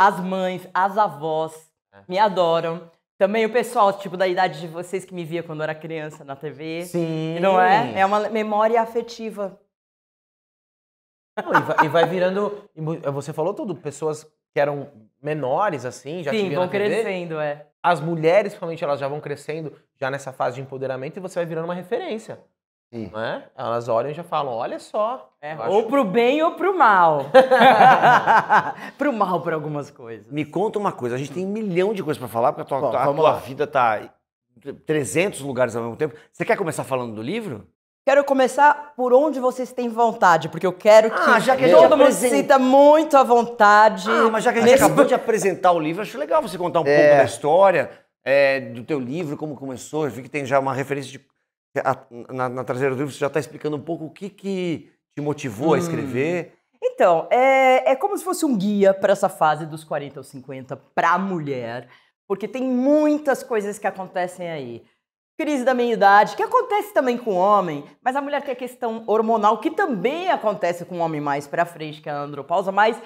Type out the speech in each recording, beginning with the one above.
as mães, as avós é. me adoram. Também o pessoal, tipo, da idade de vocês que me via quando eu era criança na TV. Sim. Não é? É uma memória afetiva. Não, e, vai, e, vai, virando. Eh, você falou tudo, pessoas que eram menores, assim, já Sim, vão TV, crescendo, é. As mulheres, principalmente, elas já vão crescendo já nessa fase de empoderamento e você vai virando uma referência. Sim. Não é? Elas olham e já falam: olha só. É, ou acho... pro bem ou pro mal. pro mal por algumas coisas. Me conta uma coisa: a gente tem um milhão de coisas para falar, porque a tua, Bom, a tua vida tá 300 lugares ao mesmo tempo. Você quer começar falando do livro? Quero começar por onde vocês têm vontade, porque eu quero que, ah, já que todo mundo se sinta muito à vontade. Ah, mas já que a gente acabou de apresentar o livro, acho legal você contar um é. pouco da história, é, do teu livro, como começou. Eu vi que tem já uma referência de na, na traseira do livro você já está explicando um pouco o que, que te motivou hum. a escrever. Então, é, é como se fosse um guia para essa fase dos 40 ou 50 para a mulher, porque tem muitas coisas que acontecem aí crise da meia-idade, que acontece também com o homem, mas a mulher tem a questão hormonal, que também acontece com o homem mais para frente, que é a andropausa, mas,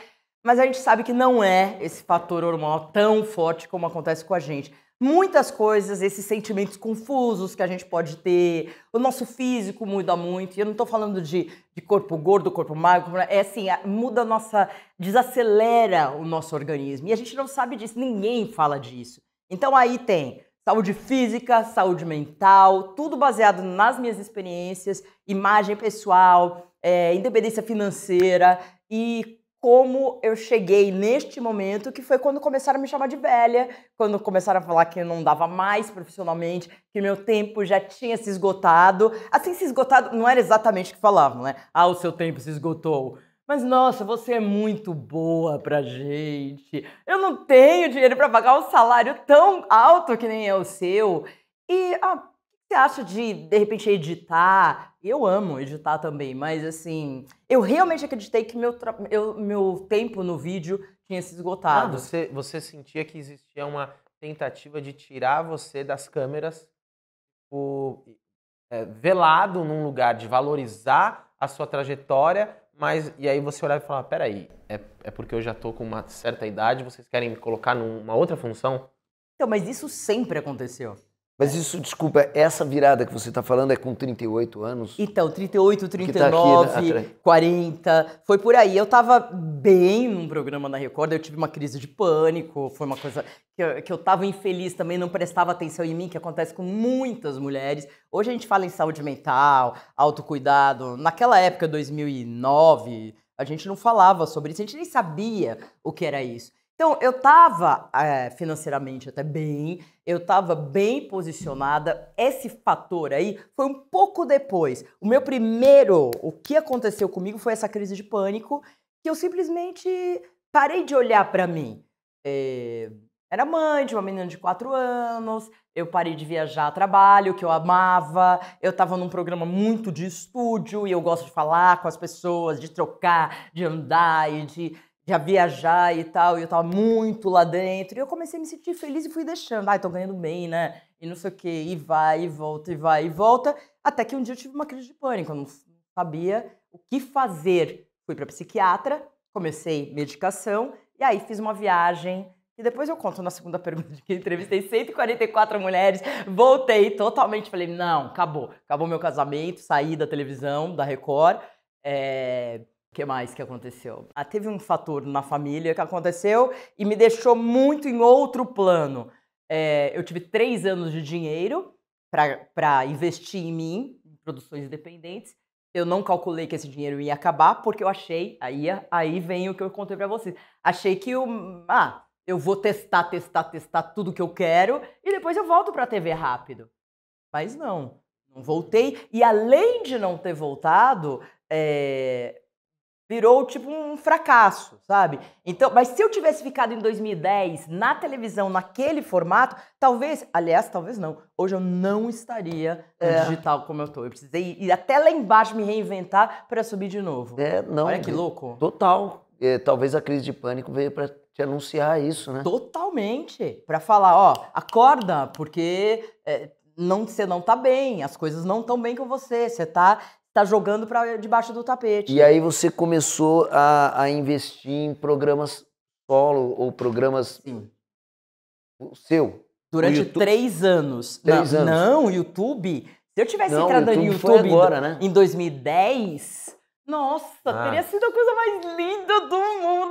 mas a gente sabe que não é esse fator hormonal tão forte como acontece com a gente muitas coisas, esses sentimentos confusos que a gente pode ter. O nosso físico muda muito. E eu não estou falando de, de corpo gordo, corpo magro. Né? É assim, muda a nossa. desacelera o nosso organismo. E a gente não sabe disso, ninguém fala disso. Então aí tem saúde física, saúde mental, tudo baseado nas minhas experiências, imagem pessoal, é, independência financeira e como eu cheguei neste momento, que foi quando começaram a me chamar de velha, quando começaram a falar que eu não dava mais profissionalmente, que meu tempo já tinha se esgotado. Assim, se esgotado não era exatamente o que falavam, né? Ah, o seu tempo se esgotou. Mas nossa, você é muito boa pra gente. Eu não tenho dinheiro para pagar um salário tão alto que nem é o seu. E ah, você acha de, de repente, editar? Eu amo editar também, mas assim, eu realmente acreditei que meu, eu, meu tempo no vídeo tinha se ah, esgotado. Ah, você, você sentia que existia uma tentativa de tirar você das câmeras, é, velado num lugar, de valorizar a sua trajetória, mas e aí você olhava e falava, peraí, é, é porque eu já tô com uma certa idade, vocês querem me colocar numa outra função? Então, mas isso sempre aconteceu. Mas é. isso, desculpa, essa virada que você está falando é com 38 anos? Então, 38, 39, tá aqui, né? 40, ah, tá. foi por aí. Eu estava bem num programa na Record, eu tive uma crise de pânico, foi uma coisa que eu, estava infeliz também, não prestava atenção em mim, que acontece com muitas mulheres. Hoje a gente fala em saúde mental, autocuidado. Naquela época, 2009, a gente não falava sobre isso, a gente nem sabia o que era isso. Então, eu estava é, eh, financeiramente até bem, eu estava bem posicionada. Esse fator aí foi um pouco depois. O meu primeiro, o que aconteceu comigo foi essa crise de pânico, que eu simplesmente parei de olhar para mim. É, era mãe de uma menina de quatro anos, eu parei de viajar a trabalho, que eu amava, eu estava num programa muito de estúdio e eu gosto de falar com as pessoas, de trocar, de andar e de já viajar e tal, e eu tava muito lá dentro. E eu comecei a me sentir feliz e fui deixando. Ai, tô ganhando bem, né? E não sei o quê. E vai, e volta, e vai, e volta. Até que um dia eu tive uma crise de pânico. Eu não sabia o que fazer. Fui pra psiquiatra, comecei medicação, e aí fiz uma viagem. E depois eu conto na segunda pergunta que entrevistei 144 mulheres, voltei totalmente, falei, não, acabou. Acabou meu casamento, saí da televisão, da Record. É o que mais que aconteceu? Ah, teve um fator na família que aconteceu e me deixou muito em outro plano. É, eu tive três anos de dinheiro para investir em mim, em produções independentes. Eu não calculei que esse dinheiro ia acabar, porque eu achei, aí, aí vem o que eu contei para vocês. Achei que eu, ah, eu vou testar, testar, testar tudo que eu quero e depois eu volto para a TV rápido. Mas não, não voltei. E além de não ter voltado, é, virou tipo um fracasso, sabe? Então, mas se eu tivesse ficado em 2010 na televisão naquele formato, talvez, aliás, talvez não. Hoje eu não estaria é. digital como eu tô. Eu precisei ir até lá embaixo me reinventar para subir de novo. É, não. Olha que louco. Total. É, talvez a crise de pânico veio para te anunciar isso, né? Totalmente. Para falar, ó, acorda, porque é, não, você não tá bem, as coisas não estão bem com você, você tá tá jogando para debaixo do tapete. E aí você começou a, a investir em programas solo ou programas Sim. o seu? Durante três anos. Três não, anos. Não, YouTube. Se eu tivesse não, entrado YouTube no YouTube agora, né? em 2010, nossa, ah. teria sido a coisa mais linda do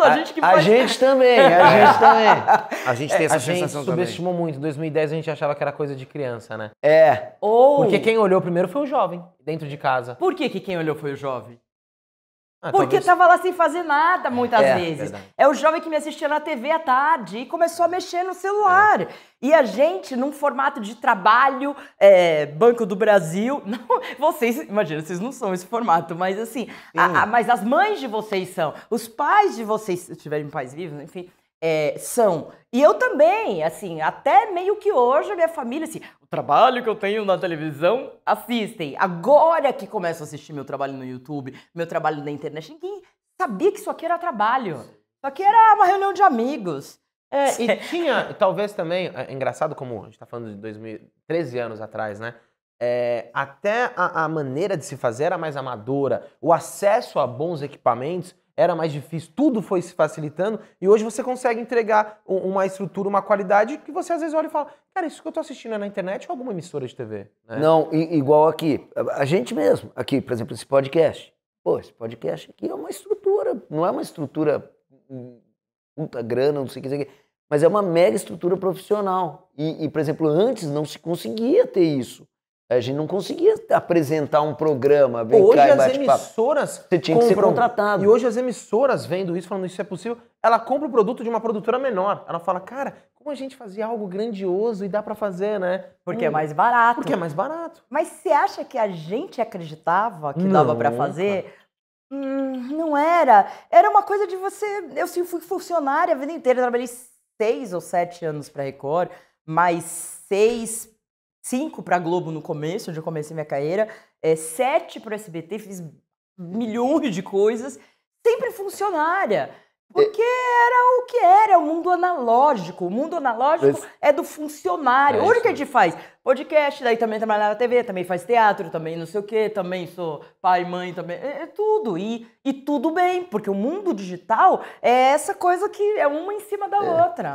a, a gente que a faz. A gente também, a gente também. A gente tem essa a sensação gente subestimou também. muito. Em 2010 a gente achava que era coisa de criança, né? É. Ou... Porque quem olhou primeiro foi o jovem, dentro de casa. Por que, que quem olhou foi o jovem? Ah, porque estava lá sem fazer nada muitas é, vezes. É, é o jovem que me assistia na TV à tarde e começou a mexer no celular. É. E a gente, num formato de trabalho, é, Banco do Brasil. Não, vocês, imagina, vocês não são esse formato, mas assim, a, a, mas as mães de vocês são, os pais de vocês, se tiverem pais vivos, enfim. É, são. E eu também, assim, até meio que hoje a minha família, assim, trabalho que eu tenho na televisão, assistem. Agora que começo a assistir meu trabalho no YouTube, meu trabalho na internet, ninguém sabia que isso aqui era trabalho. Isso aqui era uma reunião de amigos. É, e tinha, talvez também, é, é engraçado como a gente está falando de 2013 anos atrás, né? É, até a, a, maneira de se fazer era mais amadora, o acesso a bons equipamentos era mais difícil, tudo foi se facilitando e hoje você consegue entregar uma estrutura, uma qualidade que você às vezes olha e fala, cara, isso que eu tô assistindo é na internet ou alguma emissora de TV? Né? Não, igual aqui, a gente mesmo, aqui, por exemplo, esse podcast. Pô, esse podcast aqui é uma estrutura, não é uma estrutura hum, puta grana, não sei o que, sei mas é uma mega estrutura profissional. E, e, por exemplo, antes não se conseguia ter isso. A gente não conseguia apresentar um programa. Vem hoje cá, as emissoras Você tinha compram, que ser contratado. E hoje as emissoras vendo isso, falando isso é possível, ela compra o produto de uma produtora menor. Ela fala, cara, como a gente fazia algo grandioso e dá para fazer, né? Porque é hum, é mais barato. Porque é mais barato. Mas você acha que a gente acreditava que não, dava para fazer? Hum, não era. Era uma coisa de você. Eu fui funcionária a vida inteira, eu trabalhei seis ou sete anos para Record, mais seis cinco para Globo no começo, onde eu comecei minha carreira, é, sete para SBT, fiz milhões de coisas, sempre funcionária. É. Porque era o que era, é o mundo analógico. O mundo analógico Mas... é do funcionário. É Hoje o que a gente faz? Podcast, daí também trabalha na TV, também faz teatro, também não sei o quê, também sou pai, mãe, também. É, é tudo. E, e tudo bem, porque o mundo digital é essa coisa que é uma em cima da é. outra.